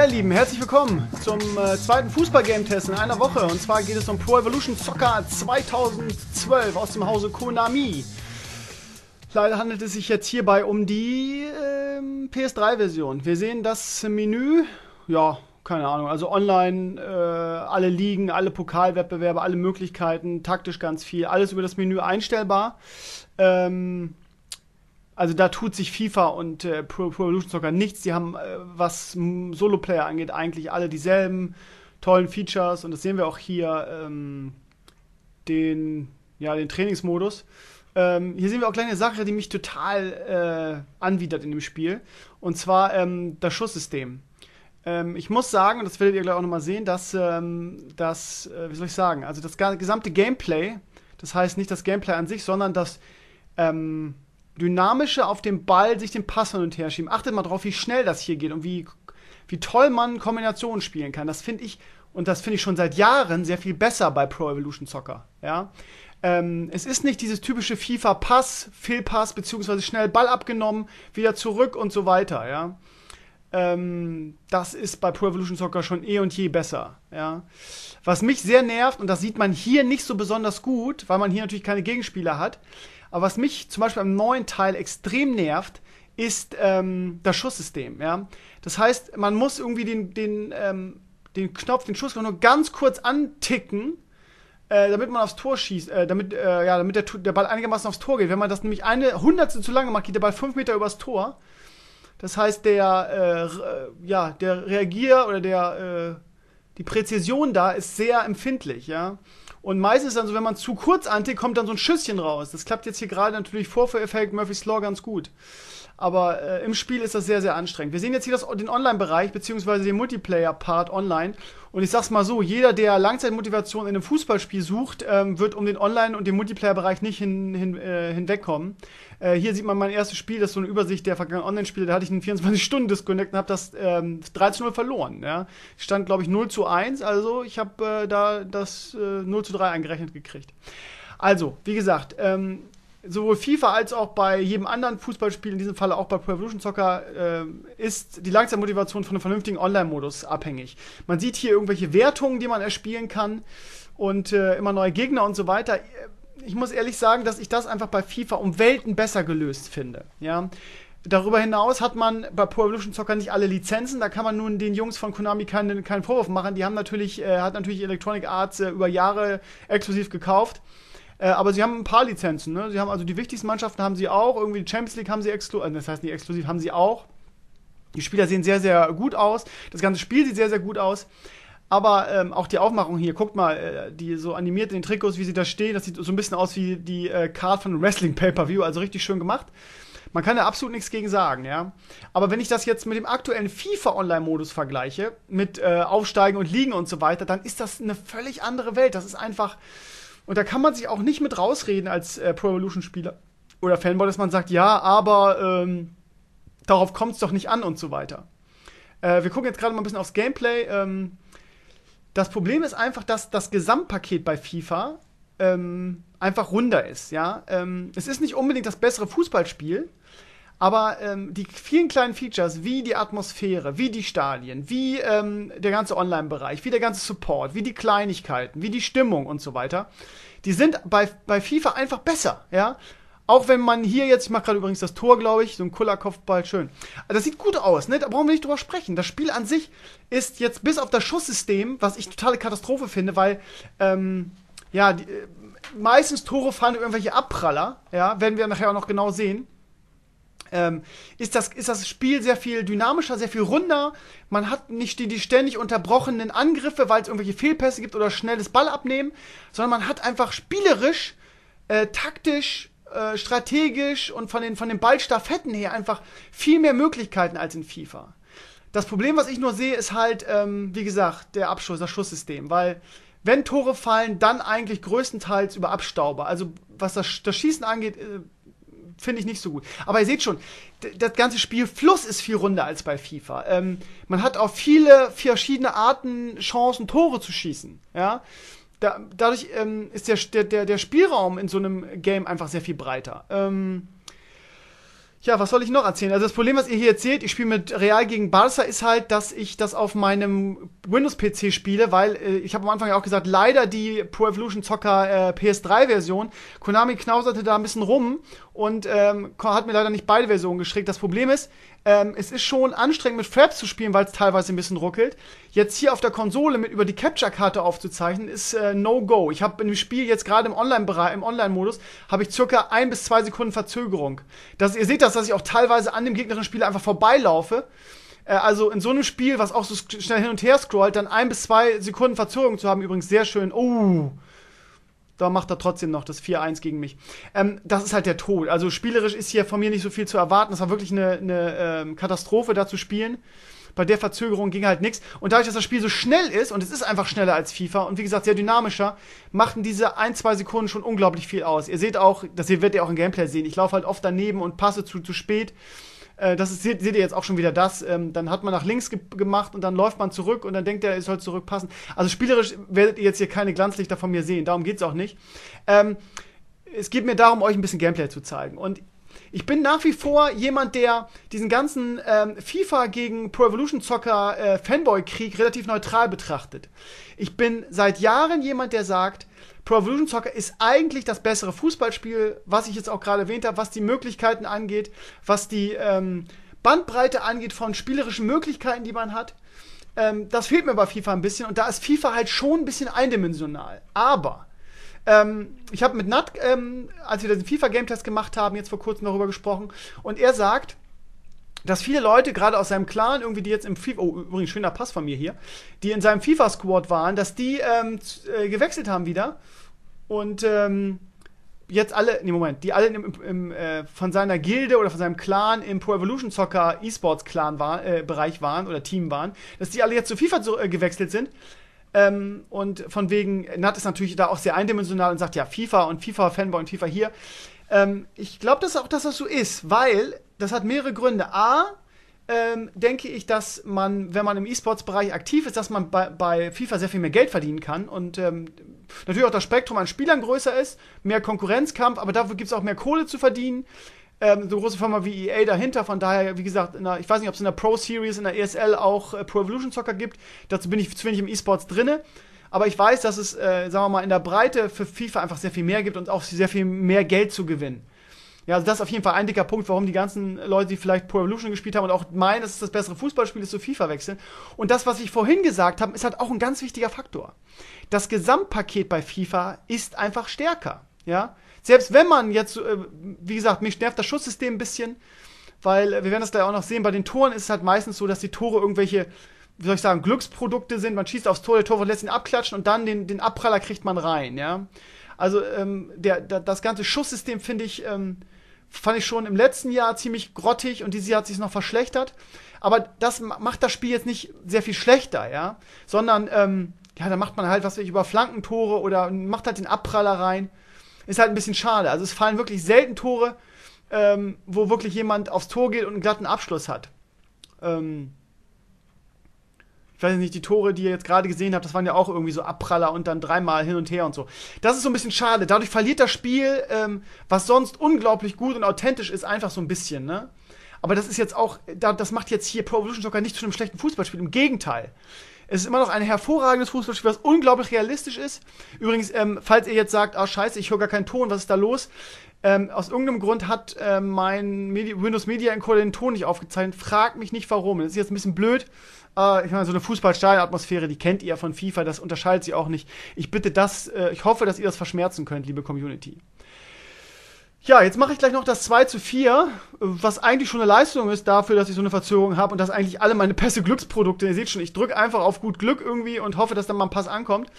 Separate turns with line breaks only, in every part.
Ja, ihr Lieben, herzlich willkommen zum äh, zweiten Fußball-Game-Test in einer Woche. Und zwar geht es um Pro Evolution Soccer 2012 aus dem Hause Konami. Leider handelt es sich jetzt hierbei um die äh, PS3-Version. Wir sehen das Menü. Ja, keine Ahnung. Also online, äh, alle Ligen, alle Pokalwettbewerbe, alle Möglichkeiten, taktisch ganz viel. Alles über das Menü einstellbar. Ähm, also da tut sich FIFA und äh, Pro, Pro Evolution Soccer nichts. Die haben, äh, was Solo-Player angeht, eigentlich alle dieselben tollen Features. Und das sehen wir auch hier, ähm, den, ja, den Trainingsmodus. Ähm, hier sehen wir auch gleich eine Sache, die mich total äh, anwidert in dem Spiel. Und zwar ähm, das Schusssystem. Ähm, ich muss sagen, und das werdet ihr gleich auch nochmal sehen, dass ähm, das, äh, wie soll ich sagen, also das gesamte Gameplay, das heißt nicht das Gameplay an sich, sondern das, ähm, dynamische auf dem Ball sich den Pass hin und her schieben. Achtet mal drauf, wie schnell das hier geht und wie, wie toll man Kombinationen spielen kann. Das finde ich, und das finde ich schon seit Jahren sehr viel besser bei Pro Evolution Soccer. Ja? Ähm, es ist nicht dieses typische FIFA-Pass, Fehlpass, beziehungsweise schnell Ball abgenommen, wieder zurück und so weiter, ja. Ähm, das ist bei Pro Evolution Soccer schon eh und je besser, ja. Was mich sehr nervt, und das sieht man hier nicht so besonders gut, weil man hier natürlich keine Gegenspieler hat, aber was mich zum Beispiel am neuen Teil extrem nervt, ist ähm, das Schusssystem. Ja? Das heißt, man muss irgendwie den, den, ähm, den Knopf, den Schussknopf nur ganz kurz anticken, äh, damit man aufs Tor schießt, äh, damit, äh, ja, damit der, der Ball einigermaßen aufs Tor geht. Wenn man das nämlich eine Hundertstel zu lange macht, geht der Ball fünf Meter übers Tor. Das heißt, der, äh, äh, ja, der Reagier oder der, äh, die Präzision da ist sehr empfindlich, ja. Und meistens dann so, wenn man zu kurz antickt, kommt dann so ein Schüsschen raus. Das klappt jetzt hier gerade natürlich vor für Effekt Murphy's Law ganz gut. Aber äh, im Spiel ist das sehr, sehr anstrengend. Wir sehen jetzt hier das, den Online-Bereich, beziehungsweise den Multiplayer-Part online. Und ich sag's mal so, jeder, der Langzeitmotivation in einem Fußballspiel sucht, ähm, wird um den Online- und den Multiplayer-Bereich nicht hin, hin, äh, hinwegkommen. Äh, hier sieht man mein erstes Spiel, das ist so eine Übersicht der vergangenen Online-Spiele, da hatte ich einen 24-Stunden-Disconnect und habe das ähm, 13-0 verloren. Ja. Stand, glaube ich, 0 zu 1, also ich habe äh, da das äh, 0 zu 3 eingerechnet gekriegt. Also, wie gesagt, ähm, sowohl FIFA als auch bei jedem anderen Fußballspiel, in diesem Fall auch bei Pro Evolution Soccer, äh, ist die Langzeitmotivation von einem vernünftigen Online-Modus abhängig. Man sieht hier irgendwelche Wertungen, die man erspielen kann und äh, immer neue Gegner und so weiter. Ich muss ehrlich sagen, dass ich das einfach bei FIFA um Welten besser gelöst finde. Ja. Darüber hinaus hat man bei Pro Evolution Soccer nicht alle Lizenzen, da kann man nun den Jungs von Konami keinen, keinen Vorwurf machen. Die haben natürlich, äh, hat natürlich Electronic Arts äh, über Jahre exklusiv gekauft äh, aber sie haben ein paar Lizenzen. Ne? Sie haben also die wichtigsten Mannschaften haben sie auch. Irgendwie die Champions League haben sie exklusiv. Äh, das heißt nicht exklusiv, haben sie auch. Die Spieler sehen sehr, sehr gut aus. Das ganze Spiel sieht sehr, sehr gut aus. Aber ähm, auch die Aufmachung hier, guckt mal, äh, die so animiert in den Trikots, wie sie da stehen, das sieht so ein bisschen aus wie die äh, Card von Wrestling Pay-Per-View, also richtig schön gemacht. Man kann da absolut nichts gegen sagen, ja. Aber wenn ich das jetzt mit dem aktuellen FIFA-Online-Modus vergleiche, mit äh, Aufsteigen und Liegen und so weiter, dann ist das eine völlig andere Welt. Das ist einfach, und da kann man sich auch nicht mit rausreden als äh, Pro Evolution-Spieler oder Fanboy, dass man sagt, ja, aber ähm, darauf kommt es doch nicht an und so weiter. Äh, wir gucken jetzt gerade mal ein bisschen aufs Gameplay. Ähm, das Problem ist einfach, dass das Gesamtpaket bei FIFA ähm, einfach runder ist. Ja? Ähm, es ist nicht unbedingt das bessere Fußballspiel, aber ähm, die vielen kleinen Features, wie die Atmosphäre, wie die Stadien, wie ähm, der ganze Online-Bereich, wie der ganze Support, wie die Kleinigkeiten, wie die Stimmung und so weiter, die sind bei, bei FIFA einfach besser, ja. Auch wenn man hier jetzt, ich mache gerade übrigens das Tor, glaube ich, so ein Kullerkopfball, schön. Also das sieht gut aus, ne? Da brauchen wir nicht drüber sprechen. Das Spiel an sich ist jetzt bis auf das Schusssystem, was ich totale Katastrophe finde, weil, ähm, ja, die, äh, meistens Tore fahren irgendwelche Abpraller, ja, werden wir nachher auch noch genau sehen ähm, ist, das, ist das Spiel sehr viel dynamischer, sehr viel runder. Man hat nicht die, die ständig unterbrochenen Angriffe, weil es irgendwelche Fehlpässe gibt oder schnelles Ball abnehmen, sondern man hat einfach spielerisch, äh, taktisch, äh, strategisch und von den, von den Ballstaffetten her einfach viel mehr Möglichkeiten als in FIFA. Das Problem, was ich nur sehe, ist halt, ähm, wie gesagt, der Abschuss, das Schusssystem, weil wenn Tore fallen, dann eigentlich größtenteils über Abstauber. Also was das, das Schießen angeht, äh, finde ich nicht so gut. Aber ihr seht schon, das ganze Spielfluss ist viel runder als bei FIFA. Ähm, man hat auf viele verschiedene Arten Chancen, Tore zu schießen. Ja. Da, dadurch ähm, ist der, der, der Spielraum in so einem Game einfach sehr viel breiter. Ähm, ja, was soll ich noch erzählen? Also das Problem, was ihr hier erzählt, ich spiele mit Real gegen Barca, ist halt, dass ich das auf meinem Windows-PC spiele, weil äh, ich habe am Anfang ja auch gesagt, leider die Pro Evolution Zocker äh, PS3-Version. Konami knauserte da ein bisschen rum und ähm, hat mir leider nicht beide Versionen geschickt. Das Problem ist, ähm, es ist schon anstrengend, mit Fraps zu spielen, weil es teilweise ein bisschen ruckelt. Jetzt hier auf der Konsole mit über die Capture-Karte aufzuzeichnen, ist äh, No-Go. Ich habe dem Spiel jetzt gerade im Online-Bereich, im Online-Modus, habe ich circa ein bis zwei Sekunden Verzögerung. Das, ihr seht das, dass ich auch teilweise an dem gegnerischen Spiel einfach vorbeilaufe. Äh, also in so einem Spiel, was auch so schnell hin und her scrollt, dann ein bis zwei Sekunden Verzögerung zu haben, übrigens sehr schön. Oh, uh, da macht er trotzdem noch das 4-1 gegen mich. Ähm, das ist halt der Tod. Also spielerisch ist hier von mir nicht so viel zu erwarten. Das war wirklich eine, eine ähm, Katastrophe, da zu spielen. Bei der Verzögerung ging halt nichts. Und dadurch, dass das Spiel so schnell ist, und es ist einfach schneller als FIFA und wie gesagt sehr dynamischer, machten diese ein, zwei Sekunden schon unglaublich viel aus. Ihr seht auch, das werdet ihr auch im Gameplay sehen, ich laufe halt oft daneben und passe zu, zu spät. Äh, das ist, seht, seht, ihr jetzt auch schon wieder das. Ähm, dann hat man nach links ge gemacht und dann läuft man zurück und dann denkt er, es soll zurückpassen. Also spielerisch werdet ihr jetzt hier keine Glanzlichter von mir sehen, darum geht es auch nicht. Ähm, es geht mir darum, euch ein bisschen Gameplay zu zeigen. Und ich bin nach wie vor jemand, der diesen ganzen ähm, FIFA gegen Pro Evolution Soccer äh, Fanboy-Krieg relativ neutral betrachtet. Ich bin seit Jahren jemand, der sagt, Pro Evolution Soccer ist eigentlich das bessere Fußballspiel, was ich jetzt auch gerade erwähnt habe, was die Möglichkeiten angeht, was die ähm, Bandbreite angeht von spielerischen Möglichkeiten, die man hat. Ähm, das fehlt mir bei FIFA ein bisschen und da ist FIFA halt schon ein bisschen eindimensional. Aber ähm, ich habe mit Nat, ähm, als wir den FIFA-Game-Test gemacht haben, jetzt vor kurzem darüber gesprochen, und er sagt, dass viele Leute, gerade aus seinem Clan, irgendwie die jetzt im FIFA, oh, übrigens schöner Pass von mir hier, die in seinem FIFA-Squad waren, dass die ähm, äh, gewechselt haben wieder und ähm, jetzt alle, nee, Moment, die alle im, im, äh, von seiner Gilde oder von seinem Clan im Pro Evolution Soccer E-Sports Clan war, äh, Bereich waren oder Team waren, dass die alle jetzt zu FIFA zu, äh, gewechselt sind, ähm, und von wegen, Nat ist natürlich da auch sehr eindimensional und sagt, ja, FIFA und FIFA-Fanboy und FIFA hier. Ähm, ich glaube dass auch, dass das so ist, weil das hat mehrere Gründe. A, ähm, denke ich, dass man, wenn man im E-Sports-Bereich aktiv ist, dass man bei, bei, FIFA sehr viel mehr Geld verdienen kann und ähm, natürlich auch das Spektrum an Spielern größer ist, mehr Konkurrenzkampf, aber dafür gibt es auch mehr Kohle zu verdienen ähm, so große Firma wie EA dahinter. Von daher, wie gesagt, der, ich weiß nicht, ob es in der Pro Series, in der ESL auch äh, Pro Evolution Soccer gibt. Dazu bin ich zu wenig im E-Sports drinne. Aber ich weiß, dass es, äh, sagen wir mal, in der Breite für FIFA einfach sehr viel mehr gibt und auch sehr viel mehr Geld zu gewinnen. Ja, also das ist auf jeden Fall ein dicker Punkt, warum die ganzen Leute, die vielleicht Pro Evolution gespielt haben und auch meinen, dass es das bessere Fußballspiel ist, zu FIFA wechseln. Und das, was ich vorhin gesagt habe, ist halt auch ein ganz wichtiger Faktor. Das Gesamtpaket bei FIFA ist einfach stärker. Ja, selbst wenn man jetzt, äh, wie gesagt, mich nervt das Schusssystem ein bisschen, weil äh, wir werden das gleich auch noch sehen, bei den Toren ist es halt meistens so, dass die Tore irgendwelche, wie soll ich sagen, Glücksprodukte sind. Man schießt aufs Tor, der Torwart lässt ihn abklatschen und dann den, den Abpraller kriegt man rein, ja. Also ähm, der, der, das ganze Schusssystem finde ich, ähm, fand ich schon im letzten Jahr ziemlich grottig und dieses Jahr hat sich noch verschlechtert. Aber das macht das Spiel jetzt nicht sehr viel schlechter, ja, sondern ähm, ja, da macht man halt was weiß ich über Flankentore oder macht halt den Abpraller rein. Ist halt ein bisschen schade. Also es fallen wirklich selten Tore, ähm, wo wirklich jemand aufs Tor geht und einen glatten Abschluss hat. Ähm, ich weiß nicht, die Tore, die ihr jetzt gerade gesehen habt, das waren ja auch irgendwie so Abpraller und dann dreimal hin und her und so. Das ist so ein bisschen schade. Dadurch verliert das Spiel, ähm, was sonst unglaublich gut und authentisch ist, einfach so ein bisschen, ne? Aber das ist jetzt auch, das macht jetzt hier Pro Evolution Soccer nicht zu einem schlechten Fußballspiel. Im Gegenteil. Es ist immer noch ein hervorragendes Fußballspiel, was unglaublich realistisch ist. Übrigens, ähm, falls ihr jetzt sagt, ah oh, scheiße, ich höre gar keinen Ton, was ist da los? Ähm, aus irgendeinem Grund hat äh, mein Medi Windows Media Encoder den Ton nicht aufgezeichnet. Fragt mich nicht warum. Das ist jetzt ein bisschen blöd. Äh, ich meine, so eine Fußballstadion-Atmosphäre, die kennt ihr ja von FIFA, das unterscheidet sie auch nicht. Ich bitte das, äh, ich hoffe, dass ihr das verschmerzen könnt, liebe Community. Ja, jetzt mache ich gleich noch das 2 zu 4, was eigentlich schon eine Leistung ist dafür, dass ich so eine Verzögerung habe und dass eigentlich alle meine Pässe Glücksprodukte, ihr seht schon, ich drücke einfach auf gut Glück irgendwie und hoffe, dass dann mal ein Pass ankommt.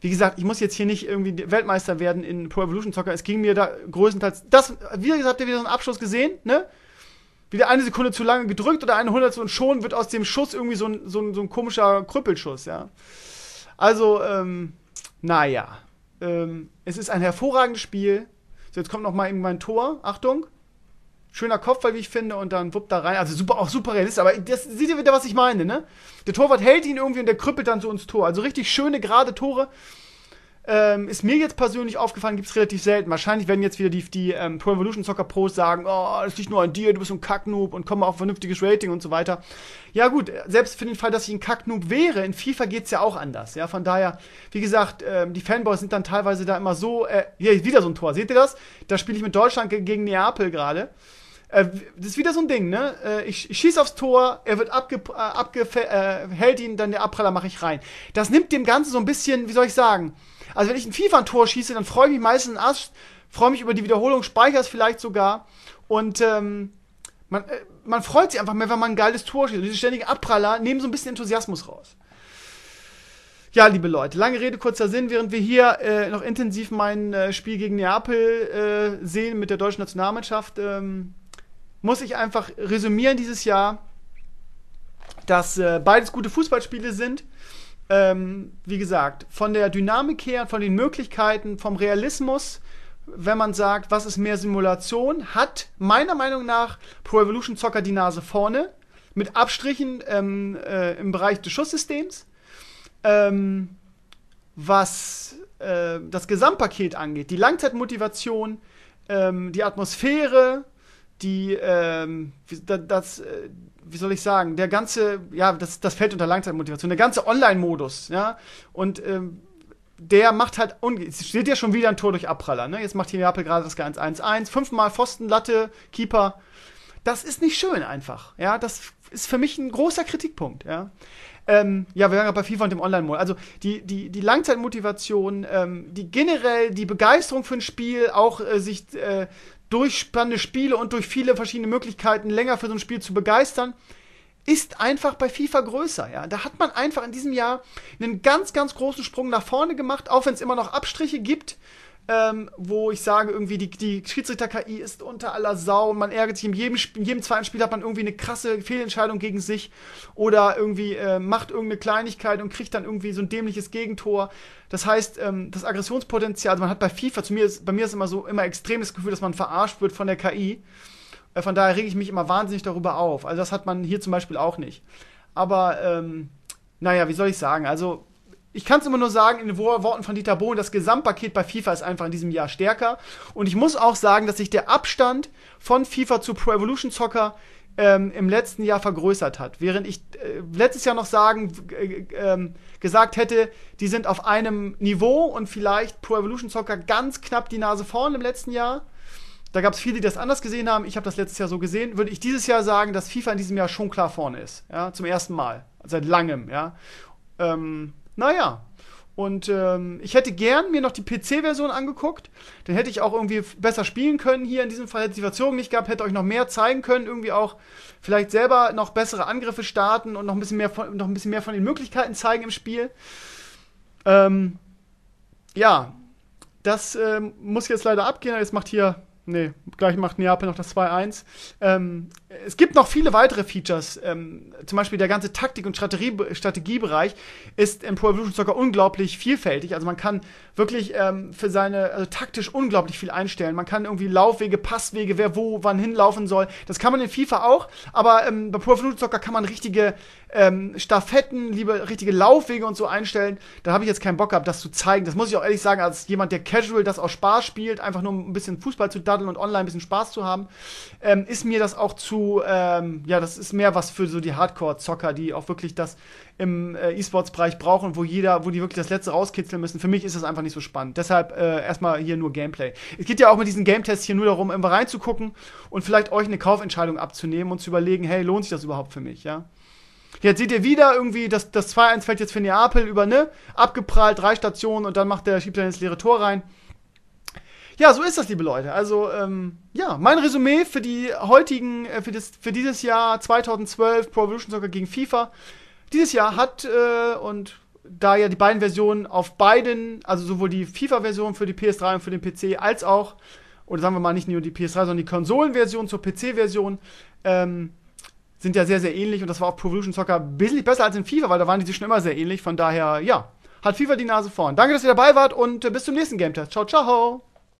Wie gesagt, ich muss jetzt hier nicht irgendwie Weltmeister werden in Pro Evolution Soccer. Es ging mir da größtenteils. Das, wie gesagt, habt ihr wieder so einen Abschluss gesehen, ne? Wieder eine Sekunde zu lange gedrückt oder eine Hundertstel und schon wird aus dem Schuss irgendwie so ein, so ein, so ein komischer Krüppelschuss, ja. Also, ähm, naja. Ähm, es ist ein hervorragendes Spiel jetzt kommt noch mal irgendwann ein Tor. Achtung. Schöner Kopfball, wie ich finde, und dann wuppt da rein. Also super, auch super realistisch, aber das seht ihr wieder, was ich meine, ne? Der Torwart hält ihn irgendwie und der krüppelt dann so ins Tor. Also richtig schöne, gerade Tore ähm, ist mir jetzt persönlich aufgefallen, gibt es relativ selten. Wahrscheinlich werden jetzt wieder die, die ähm, Pro Evolution Soccer Pros sagen, oh, das liegt nur an dir, du bist ein Kacknoob und komm mal auf ein vernünftiges Rating und so weiter. Ja gut, äh, selbst für den Fall, dass ich ein Kacknoob wäre, in FIFA geht's ja auch anders. Ja, von daher, wie gesagt, ähm, die Fanboys sind dann teilweise da immer so, äh, hier wieder so ein Tor, seht ihr das? Da spiele ich mit Deutschland gegen Neapel gerade. Äh, das ist wieder so ein Ding, ne? Äh, ich, ich schieße aufs Tor, er wird abge, äh, abge hält ihn, dann der Abpraller mache ich rein. Das nimmt dem Ganzen so ein bisschen, wie soll ich sagen, also wenn ich ein FIFA-Tor schieße, dann freue ich mich meistens einen ah, Arsch, freue mich über die Wiederholung, speichere es vielleicht sogar. Und ähm, man, äh, man freut sich einfach mehr, wenn man ein geiles Tor schießt. Und diese ständigen Abpraller nehmen so ein bisschen Enthusiasmus raus. Ja, liebe Leute, lange Rede, kurzer Sinn, während wir hier äh, noch intensiv mein äh, Spiel gegen Neapel äh, sehen mit der deutschen Nationalmannschaft, ähm, muss ich einfach resümieren dieses Jahr, dass äh, beides gute Fußballspiele sind ähm, wie gesagt, von der Dynamik her, von den Möglichkeiten, vom Realismus, wenn man sagt, was ist mehr Simulation, hat meiner Meinung nach Pro Evolution Soccer die Nase vorne, mit Abstrichen ähm, äh, im Bereich des Schusssystems. Ähm, was äh, das Gesamtpaket angeht, die Langzeitmotivation, ähm, die Atmosphäre, die, ähm, das, äh, wie soll ich sagen, der ganze, ja, das, das fällt unter Langzeitmotivation, der ganze Online-Modus, ja, und ähm, der macht halt, es steht ja schon wieder ein Tor durch Abpraller, ne? Jetzt macht hier Neapel gerade das 1-1-1, fünfmal Pfosten, Latte, Keeper. Das ist nicht schön einfach, ja, das ist für mich ein großer Kritikpunkt, ja. Ähm, ja, wir waren ja bei FIFA und dem online modus Also die, die, die Langzeitmotivation, ähm, die generell die Begeisterung für ein Spiel, auch äh, sich äh, durch spannende Spiele und durch viele verschiedene Möglichkeiten länger für so ein Spiel zu begeistern, ist einfach bei FIFA größer. Ja? Da hat man einfach in diesem Jahr einen ganz, ganz großen Sprung nach vorne gemacht, auch wenn es immer noch Abstriche gibt ähm, wo ich sage, irgendwie die, die Schiedsrichter-KI ist unter aller Sau und man ärgert sich in jedem, in jedem zweiten Spiel hat man irgendwie eine krasse Fehlentscheidung gegen sich oder irgendwie äh, macht irgendeine Kleinigkeit und kriegt dann irgendwie so ein dämliches Gegentor. Das heißt, ähm, das Aggressionspotenzial, also man hat bei FIFA, zu mir ist, bei mir ist immer so immer extrem das Gefühl, dass man verarscht wird von der KI. Äh, von daher rege ich mich immer wahnsinnig darüber auf. Also das hat man hier zum Beispiel auch nicht. Aber ähm, naja, wie soll ich sagen? Also ich kann es immer nur sagen, in den Worten von Dieter Bohlen, das Gesamtpaket bei FIFA ist einfach in diesem Jahr stärker. Und ich muss auch sagen, dass sich der Abstand von FIFA zu Pro Evolution Soccer ähm, im letzten Jahr vergrößert hat. Während ich äh, letztes Jahr noch sagen, äh, gesagt hätte, die sind auf einem Niveau und vielleicht Pro Evolution Soccer ganz knapp die Nase vorn im letzten Jahr. Da gab es viele, die das anders gesehen haben. Ich habe das letztes Jahr so gesehen. Würde ich dieses Jahr sagen, dass FIFA in diesem Jahr schon klar vorne ist. Ja, zum ersten Mal. Seit langem, ja. Ähm, naja. Und ähm, ich hätte gern mir noch die PC-Version angeguckt. Dann hätte ich auch irgendwie besser spielen können hier. In diesem Fall hätte es die Verzögerung nicht gehabt, hätte euch noch mehr zeigen können, irgendwie auch vielleicht selber noch bessere Angriffe starten und noch ein bisschen mehr von, noch ein bisschen mehr von den Möglichkeiten zeigen im Spiel. Ähm, ja, das ähm, muss jetzt leider abgehen. Jetzt macht hier Nee, gleich macht Neapel noch das 2-1. Ähm, es gibt noch viele weitere Features. Ähm, zum Beispiel der ganze Taktik- und Strategie Strategiebereich ist im Pro Evolution Soccer unglaublich vielfältig. Also man kann wirklich ähm, für seine, also taktisch unglaublich viel einstellen. Man kann irgendwie Laufwege, Passwege, wer wo, wann hinlaufen soll. Das kann man in FIFA auch, aber ähm, bei Pro Evolution Soccer kann man richtige ähm, Staffetten, lieber richtige Laufwege und so einstellen. Da habe ich jetzt keinen Bock gehabt, das zu zeigen. Das muss ich auch ehrlich sagen, als jemand, der casual das aus Spaß spielt, einfach nur ein bisschen Fußball zu daddeln und online ein bisschen Spaß zu haben, ähm, ist mir das auch zu, ähm, ja, das ist mehr was für so die Hardcore-Zocker, die auch wirklich das im äh, E-Sports-Bereich brauchen, wo jeder, wo die wirklich das Letzte rauskitzeln müssen. Für mich ist das einfach nicht so spannend. Deshalb äh, erstmal hier nur Gameplay. Es geht ja auch mit diesen Game-Tests hier nur darum, immer reinzugucken und vielleicht euch eine Kaufentscheidung abzunehmen und zu überlegen, hey, lohnt sich das überhaupt für mich, ja? Jetzt seht ihr wieder irgendwie, das, das 2-1 fällt jetzt für Neapel über, ne? Abgeprallt, drei Stationen und dann macht der, schiebt er ins leere Tor rein. Ja, so ist das, liebe Leute. Also, ähm, ja, mein Resümee für die heutigen, äh, für, das, für dieses Jahr 2012 Pro Evolution Soccer gegen FIFA. Dieses Jahr hat, äh, und da ja die beiden Versionen auf beiden, also sowohl die FIFA-Version für die PS3 und für den PC, als auch, oder sagen wir mal nicht nur die PS3, sondern die Konsolenversion zur PC-Version, ähm, sind ja sehr, sehr ähnlich und das war auf Provolution Soccer ein bisschen besser als in FIFA, weil da waren die sich schon immer sehr ähnlich. Von daher, ja, hat FIFA die Nase vorn. Danke, dass ihr dabei wart und äh, bis zum nächsten Game Test. Ciao, ciao.